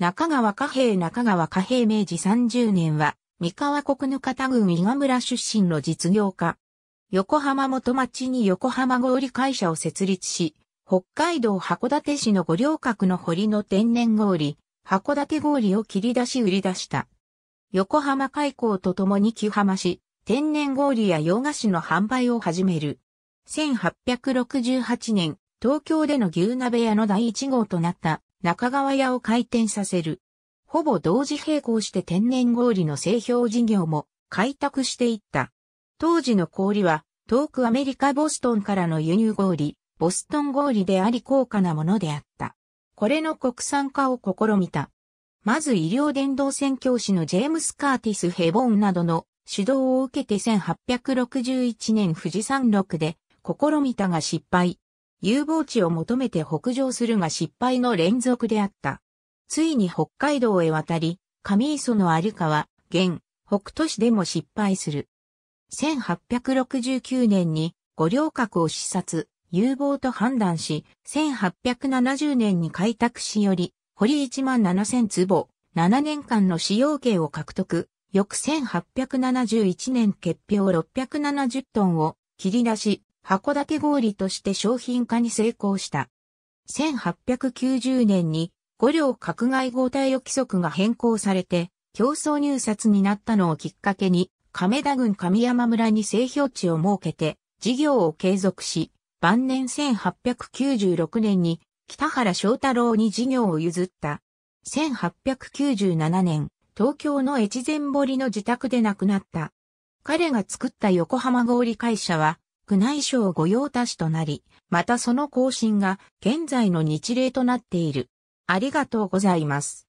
中川貨幣中川貨幣明治30年は、三河国ぬ方郡伊賀村出身の実業家。横浜元町に横浜氷会社を設立し、北海道函館市の五稜郭の堀の天然氷、函館氷を切り出し売り出した。横浜開港とともに木浜市、天然氷や洋菓子の販売を始める。1868年、東京での牛鍋屋の第1号となった中川屋を回転させる。ほぼ同時並行して天然氷の製氷事業も開拓していった。当時の氷は、遠くアメリカボストンからの輸入氷、ボストン氷であり高価なものであった。これの国産化を試みた。まず医療伝道宣教師のジェームス・カーティス・ヘボーンなどの指導を受けて1861年富士山麓で試みたが失敗。有望地を求めて北上するが失敗の連続であった。ついに北海道へ渡り、上磯の有川、現、北都市でも失敗する。1869年に五稜郭を視察、有望と判断し、1870年に開拓しより、堀1万7000坪、7年間の使用権を獲得、翌1871年結氷670トンを切り出し、函館氷として商品化に成功した。1890年に五両格外合体予規則が変更されて競争入札になったのをきっかけに亀田郡神山村に製氷地を設けて事業を継続し、晩年1896年に北原翔太郎に事業を譲った。1897年、東京の越前堀の自宅で亡くなった。彼が作った横浜氷会社は、宮内省御用達となり、またその更新が現在の日例となっている。ありがとうございます。